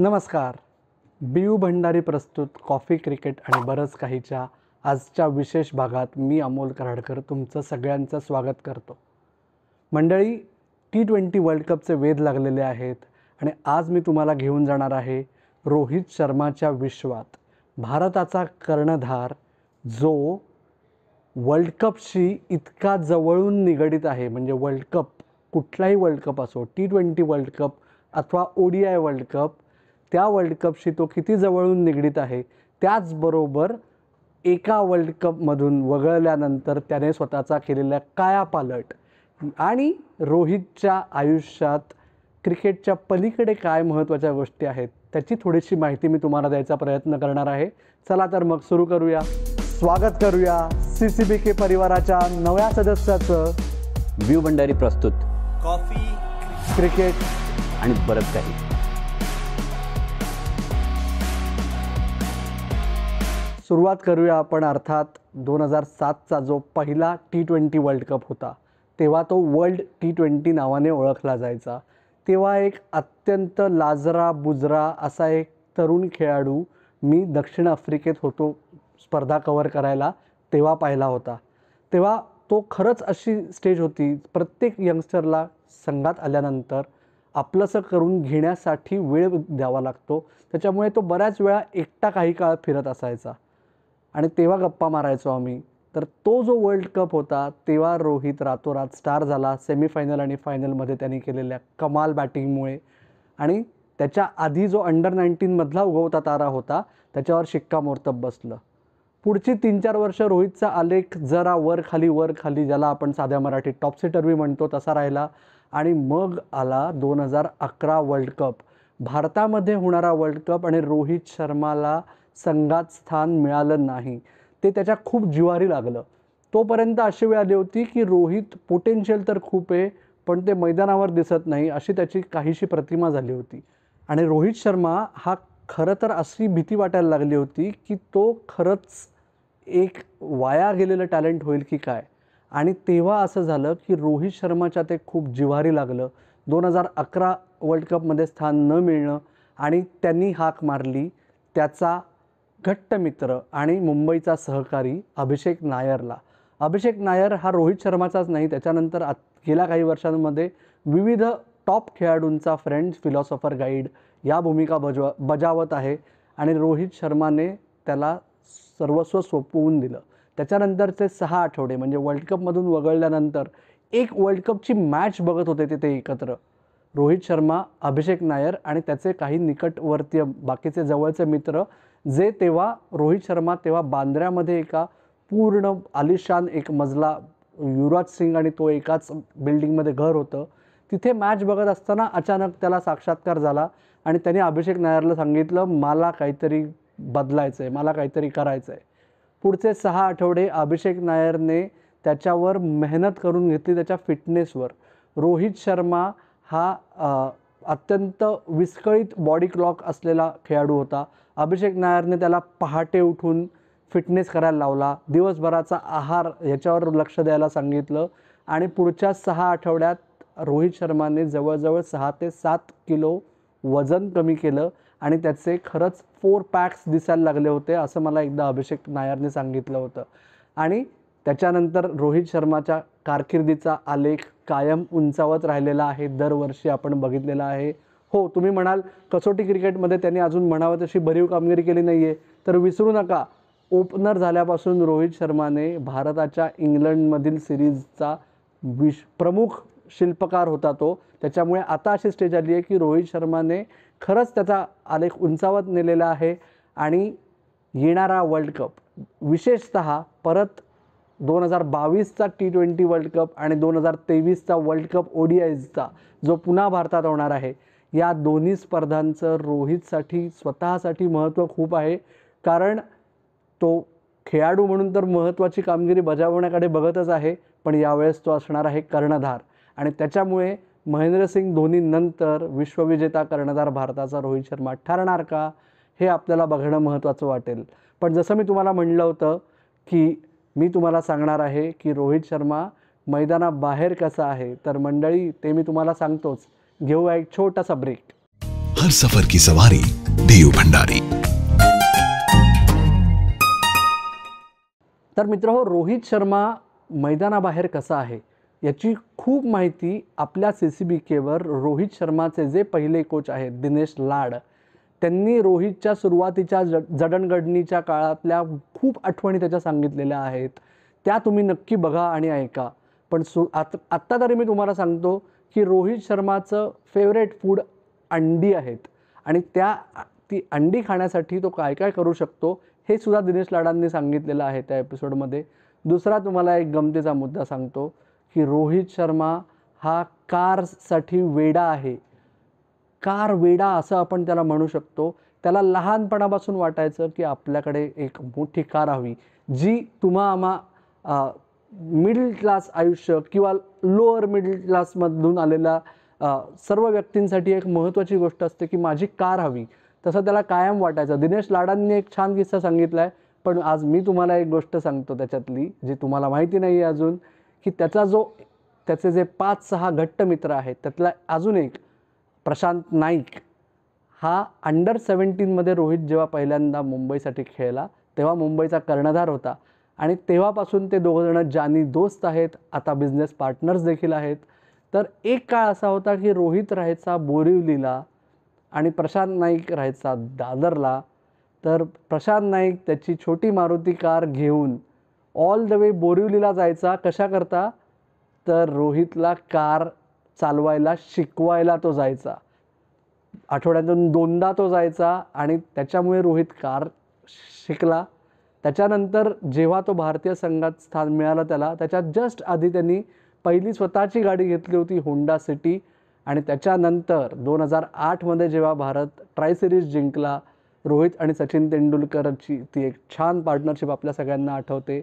नमस्कार बी भंडारी प्रस्तुत coffee cricket आणि बरंच काहीच्या आजच्या विशेष भागात मी अमोल कराडकर तुमचं सगळ्यांचं स्वागत करतो मंडळी टी ट्वेंटी वर्ल्ड कपचे वेध लागलेले आहेत आणि आज मी तुम्हाला घेऊन जाणार आहे रोहित शर्माच्या विश्वात भारताचा कर्णधार जो वर्ल्ड कपशी इतका जवळून निगडित आहे म्हणजे वर्ल्ड कप कुठलाही वर्ल्ड कप असो टी ट्वेंटी वर्ल्ड कप अथवा O D I world cup त्या वर्ल्ड कपशी तो किती जवळून निगडीत आहे त्याचबरोबर एका वर्ल्ड कपमधून वगळल्यानंतर त्याने स्वतःचा केलेला पालट आणि रोहितच्या आयुष्यात क्रिकेटच्या पलीकडे काय महत्त्वाच्या गोष्टी आहेत त्याची थोडीशी माहिती मी तुम्हाला द्यायचा प्रयत्न करणार आहे चला तर मग सुरू करूया स्वागत करूया सी सी बी के परिवाराच्या नव्या सदस्याचं व्यू भंडारी प्रस्तुत कॉफी क्रिकेट आणि बरंच काही सुरुवात करूया आपण अर्थात दोन हजार सातचा जो पहिला टी ट्वेंटी वर्ल्ड कप होता तेव्हा तो वर्ल्ड टी ट्वेंटी नावाने ओळखला जायचा तेव्हा एक अत्यंत लाजरा बुजरा असा एक तरुण खेळाडू मी दक्षिण आफ्रिकेत होतो स्पर्धा कवर करायला तेव्हा पाहिला होता तेव्हा तो खरंच अशी स्टेज होती प्रत्येक यंगस्टरला संघात आल्यानंतर आपलंसं करून घेण्यासाठी वेळ द्यावा लागतो त्याच्यामुळे तो बऱ्याच वेळा एकटा काही काळ फिरत असायचा आणि तेव्हा गप्पा मारायचो आम्ही तर तो जो वर्ल्ड कप होता तेव्हा रोहित रातोरात स्टार झाला सेमीफायनल आणि फायनलमध्ये त्यांनी केलेल्या कमाल बॅटिंगमुळे आणि त्याच्या आधी जो अंडर नाईन्टीनमधला उगवता तारा होता त्याच्यावर शिक्कामोर्तब बसलं पुढची तीन चार वर्ष रोहितचा आलेख जरा वर खाली वर खाली ज्याला आपण साध्या मराठीत टॉपसी टर्वी म्हणतो तसा राहिला आणि मग आला दोन हजार अकरा वर्ल्ड कप भारतामध्ये होणारा वर्ल्ड कप आणि रोहित शर्माला संघात स्थान मिळालं नाही ते त्याच्या खूप जिवारी लागलं तोपर्यंत अशी वेळ आली होती की रोहित पोटेन्शियल तर खूप आहे पण ते मैदानावर दिसत नाही अशी त्याची काहीशी प्रतिमा झाली होती आणि रोहित शर्मा हा खरं तर अशी भीती वाटायला लागली होती की तो खरंच एक वाया गेलेलं टॅलेंट होईल की काय आणि तेव्हा असं झालं की रोहित शर्माच्या ते खूप जिव्हारी लागलं दोन हजार अकरा वर्ल्ड कपमध्ये स्थान न मिळणं आणि त्यांनी हाक मारली त्याचा घट्ट मित्र आणि मुंबईचा सहकारी अभिषेक नायरला अभिषेक नायर हा रोहित शर्माचाच नाही त्याच्यानंतर आत गेल्या काही वर्षांमध्ये विविध टॉप खेळाडूंचा फ्रेंड फिलॉसॉफर गाईड या भूमिका बजवा बजावत आहे आणि रोहित शर्माने त्याला सर्वस्व सोपवून दिलं त्याच्यानंतरचे सहा आठवडे म्हणजे वर्ल्ड कपमधून वगळल्यानंतर एक वर्ल्ड कपची मॅच बघत होते तिथे एकत्र रोहित शर्मा अभिषेक नायर आणि त्याचे काही निकटवर्तीय बाकीचे जवळचे मित्र जे तेव्हा रोहित शर्मा तेव्हा बांद्र्यामध्ये एका पूर्ण आलिशान एक मजला युवराज सिंग आणि तो एकाच बिल्डिंगमध्ये घर होतं तिथे मॅच बघत असताना अचानक त्याला साक्षात्कार झाला आणि त्याने अभिषेक नायरला सांगितलं मला काहीतरी बदलायचं आहे मला काहीतरी करायचं आहे पुढचे सहा आठवडे अभिषेक नायरने त्याच्यावर मेहनत करून घेतली त्याच्या फिटनेसवर रोहित शर्मा हा अत्यंत विस्कळीत बॉडी क्लॉक असलेला खेळाडू होता अभिषेक नायरने त्याला पहाटे उठून फिटनेस करायला लावला दिवसभराचा आहार ह्याच्यावर लक्ष द्यायला सांगितलं आणि पुढच्या सहा आठवड्यात रोहित शर्माने जवळजवळ सहा ते सात किलो वजन कमी केलं आणि त्याचे खरंच फोर पॅक्स दिसायला लागले होते असं मला एकदा अभिषेक नायरने सांगितलं होतं आणि त्याच्यानंतर रोहित शर्माच्या कारकिर्दीचा आलेख कायम उंचावत राहिलेला आहे दरवर्षी आपण बघितलेला आहे हो तुम्ही म्हणाल कसोटी क्रिकेटमध्ये त्यांनी अजून म्हणावं तशी भरीव कामगिरी केली नाही आहे तर विसरू नका ओपनर झाल्यापासून रोहित शर्माने भारताच्या इंग्लंडमधील सिरीजचा विश प्रमुख शिल्पकार होता तो त्याच्यामुळे आता अशी स्टेज आली आहे की रोहित शर्माने खरंच त्याचा आलेख उंचावत नेलेला आहे आणि येणारा वर्ल्ड कप विशेषत परत दोन हजार बावीसचा टी ट्वेंटी वर्ल्ड कप आणि दोन हजार तेवीसचा वर्ल्ड कप ओडीआयचा जो पुन्हा भारतात होणार आहे या दोन्ही स्पर्धांचं रोहितसाठी स्वतःसाठी महत्त्व खूप आहे कारण तो खेळाडू म्हणून तर महत्त्वाची कामगिरी बजावण्याकडे बघतच आहे पण यावेळेस तो असणार आहे कर्णधार आणि त्याच्यामुळे महेंद्रसिंग धोनीनंतर विश्वविजेता कर्णधार भारताचा रोहित शर्मा ठरणार का हे आपल्याला बघणं महत्त्वाचं वाटेल पण जसं मी तुम्हाला म्हणलं होतं की मी तुम्हाला सांगणार आहे की रोहित शर्मा मैदानाबाहेर कसा आहे तर मंडळी ते मी तुम्हाला सांगतोच घेऊया एक छोटासा ब्रेक हर सफर की सवारी देव भंडारी तर मित्र हो रोहित शर्मा मैदानाबाहेर कसा आहे याची खूप माहिती आपल्या सी केवर रोहित शर्माचे जे पहिले कोच आहेत दिनेश लाड त्यांनी रोहितच्या सुरुवातीच्या ज जडणघडणीच्या काळातल्या खूप आठवणी त्याच्या सांगितलेल्या आहेत त्या तुम्ही नक्की बघा आणि ऐका पण सु आत आत्ता तरी मी तुम्हाला सांगतो की रोहित शर्माचं फेवरेट फूड अंडी आहेत आणि त्या ती अंडी खाण्यासाठी तो काय काय करू शकतो हे सुद्धा दिनेश लाडांनी सांगितलेलं आहे त्या एपिसोडमध्ये दुसरा तुम्हाला एक गमतीचा मुद्दा सांगतो की रोहित शर्मा हा कारसाठी वेडा आहे कार वेडा असं आपण त्याला म्हणू शकतो त्याला लहानपणापासून वाटायचं की आपल्याकडे एक मोठी कार हवी जी तुम्हा आम्हा मिडल क्लास आयुष्य किंवा लोअर मिडल क्लासमधून आलेल्या सर्व व्यक्तींसाठी एक महत्त्वाची गोष्ट असते की माझी कार हवी तसं त्याला कायम वाटायचं दिनेश लाडांनी एक छान किस्सा सांगितला आहे पण आज मी तुम्हाला एक गोष्ट सांगतो त्याच्यातली जी तुम्हाला माहिती नाही आहे अजून की त्याचा जो त्याचे जे पाच सहा घट्ट मित्र आहेत त्यातला अजून एक प्रशांत नाईक हा अंडर सेवन्टीनमध्ये रोहित जेव्हा पहिल्यांदा मुंबईसाठी खेळला तेव्हा मुंबईचा कर्णधार होता आणि तेव्हापासून ते दोघंजणं जानी दोस्त आहेत आता बिझनेस पार्टनर्स देखील आहेत तर एक काळ असा होता की रोहित राहायचा बोरिवलीला आणि प्रशांत नाईक राहायचा दादरला तर प्रशांत नाईक त्याची छोटी मारुती कार घेऊन ऑल द वे बोरिवलीला जायचा कशाकरता तर रोहितला कार चालवायला शिकवायला तो जायचा आठवड्यातून दोनदा तो जायचा आणि त्याच्यामुळे रोहित कार शिकला त्याच्यानंतर जेव्हा तो भारतीय संघात स्थान मिळालं त्याला त्याच्यात जस्ट आधी त्यांनी पहिली स्वतःची गाडी घेतली होती होंडा सिटी आणि त्याच्यानंतर दोन हजार आठमध्ये जेव्हा भारत ट्राय सिरीज जिंकला रोहित आणि सचिन तेंडुलकरची ती एक छान पार्टनरशिप आपल्या सगळ्यांना आठवते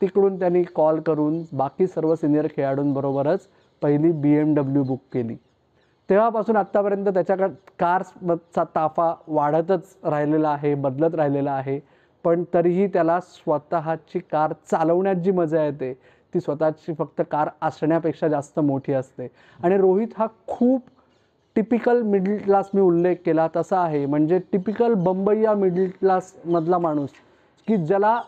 तिकडून त्यांनी कॉल करून बाकी सर्व सिनियर खेळाडूंबरोबरच पहिली बी एम डब्ल्यू बुक केली तेव्हापासून आत्तापर्यंत त्याच्या कार्सचा ताफा वाढतच राहिलेला आहे बदलत राहिलेला आहे पण तरीही त्याला स्वतःची कार चालवण्यात जी मजा येते ती स्वतःची फक्त कार असण्यापेक्षा जास्त मोठी असते आणि रोहित हा खूप टिपिकल मिडल क्लास मी उल्लेख केला तसा आहे म्हणजे टिपिकल बंबई या मिडल क्लासमधला माणूस की ज्याला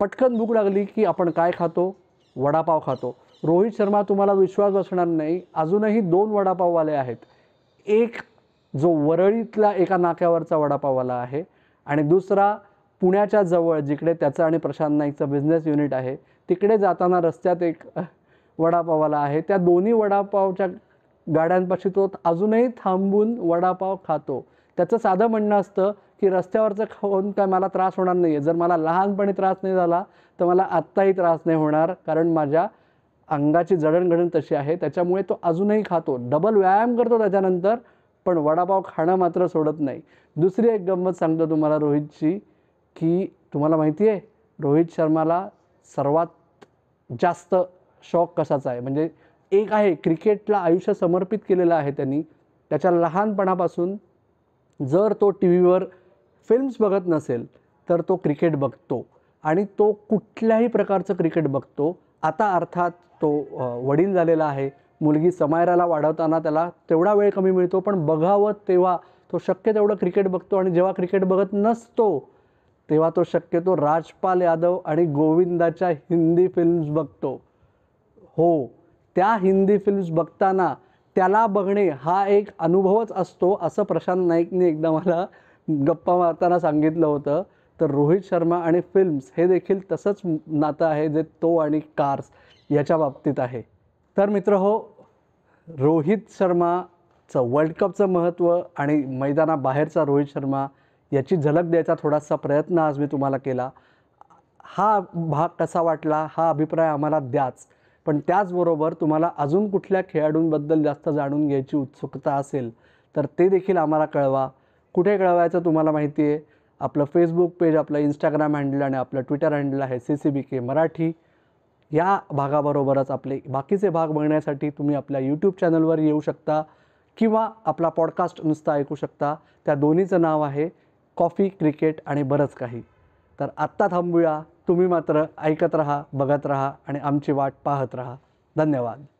पटकन भूक लागली की आपण काय खातो वडापाव खातो रोहित शर्मा तुम्हाला विश्वास असणार नाही अजूनही दोन वडापाववाले आहेत एक जो वरळीतला एका नाक्यावरचा वडापाववाला आहे आणि दुसरा पुण्याच्या जवळ जिकडे त्याचं आणि प्रशांत नाईकचं बिझनेस युनिट आहे तिकडे जाताना रस्त्यात एक वडापाववाला आहे त्या दोन्ही वडापावच्या गाड्यांपाशी तो अजूनही थांबून वडापाव खातो त्याचं साधं म्हणणं असतं की रस्त्यावरचं खाऊन काय मला त्रास होणार नाही आहे जर मला लहानपणी त्रास नाही झाला तर मला आत्ताही त्रास नाही होणार कारण माझ्या अंगाची जडणघडण तशी आहे त्याच्यामुळे तो अजूनही खातो डबल व्यायाम करतो त्याच्यानंतर पण वडापाव खाणं मात्र सोडत नाही दुसरी एक गंमत सांगतो तुम्हाला रोहितची की तुम्हाला माहिती आहे रोहित शर्माला सर्वात जास्त शौक कशाचा आहे म्हणजे एक आहे क्रिकेटला आयुष्य समर्पित केलेलं आहे त्यांनी त्याच्या लहानपणापासून जर तो टी व्हीवर फिल्म्स बघत नसेल तर तो क्रिकेट बघतो आणि तो कुठल्याही प्रकारचं क्रिकेट बघतो आता अर्थात तो वडील झालेला आहे मुलगी समायराला वाढवताना त्याला तेवढा वेळ कमी मिळतो पण बघावं तेव्हा तो शक्य तेवढं क्रिकेट बघतो आणि जेव्हा क्रिकेट बघत नसतो तेव्हा तो शक्यतो राजपाल यादव आणि गोविंदाच्या हिंदी फिल्म्स बघतो हो त्या हिंदी फिल्म्स बघताना त्याला बघणे हा एक अनुभवच असतो असं प्रशांत नाईकने एकदा मला गप्पा मारताना सांगितलं होतं तर रोहित शर्मा आणि फिल्म्स हे देखील तसंच नातं आहे जे तो आणि कार्स याच्या बाबतीत आहे तर मित्र हो रोहित शर्माचं वर्ल्ड कपचं महत्त्व आणि मैदानाबाहेरचा रोहित शर्मा याची झलक द्यायचा थोडासा प्रयत्न आज मी तुम्हाला केला हा भाग कसा वाटला हा अभिप्राय आम्हाला द्याच पण त्याचबरोबर तुम्हाला अजून कुठल्या खेळाडूंबद्दल जास्त जाणून घ्यायची उत्सुकता असेल तर ते देखील आम्हाला कळवा कुठे कळवायचं तुम्हाला माहिती आहे आपलं फेसबुक पेज आपलं इंस्टाग्राम हँडल आणि आपलं ट्विटर हँडल आहे C C B K Marathi या भागाबरोबरच आपले बाकीचे भाग बघण्यासाठी तुम्ही आपल्या यूट्यूब चॅनलवर येऊ शकता किंवा आपला पॉडकास्ट नुसता ऐकू शकता त्या दोन्हीचं नाव आहे कॉफी क्रिकेट आणि बरंच काही तर आत्ता थांबूया तुम्ही मात्र ऐकत रहा बघत रहा आणि आमची वाट पाहत रहा धन्यवाद